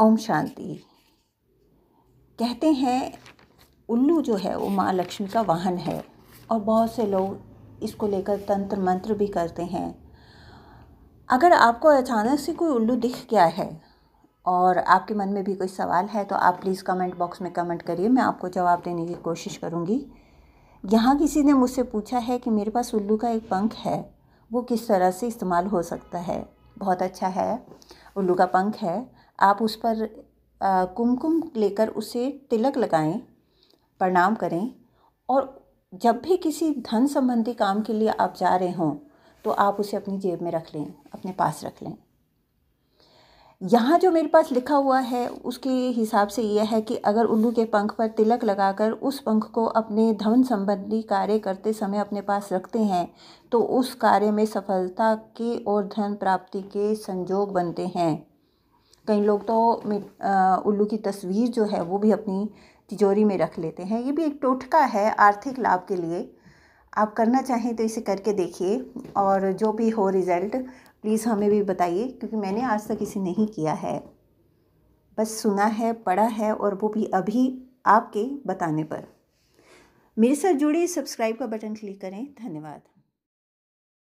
ओम शांति कहते हैं उल्लू जो है वो माँ लक्ष्मी का वाहन है और बहुत से लोग इसको लेकर तंत्र मंत्र भी करते हैं अगर आपको अचानक से कोई उल्लू दिख गया है और आपके मन में भी कोई सवाल है तो आप प्लीज़ कमेंट बॉक्स में कमेंट करिए मैं आपको जवाब देने की कोशिश करूँगी यहाँ किसी ने मुझसे पूछा है कि मेरे पास उल्लू का एक पंख है वो किस तरह से इस्तेमाल हो सकता है बहुत अच्छा है उल्लू का पंख है आप उस पर कुमकुम लेकर उसे तिलक लगाएं प्रणाम करें और जब भी किसी धन संबंधी काम के लिए आप जा रहे हों तो आप उसे अपनी जेब में रख लें अपने पास रख लें यहाँ जो मेरे पास लिखा हुआ है उसके हिसाब से यह है कि अगर उल्लू के पंख पर तिलक लगाकर उस पंख को अपने धन संबंधी कार्य करते समय अपने पास रखते हैं तो उस कार्य में सफलता के और धन प्राप्ति के संजोग बनते हैं कई लोग तो उल्लू की तस्वीर जो है वो भी अपनी तिजोरी में रख लेते हैं ये भी एक टोटका है आर्थिक लाभ के लिए आप करना चाहें तो इसे करके देखिए और जो भी हो रिज़ल्ट प्लीज़ हमें भी बताइए क्योंकि मैंने आज तक इसे नहीं किया है बस सुना है पढ़ा है और वो भी अभी आपके बताने पर मेरे साथ जुड़े सब्सक्राइब का बटन क्लिक करें धन्यवाद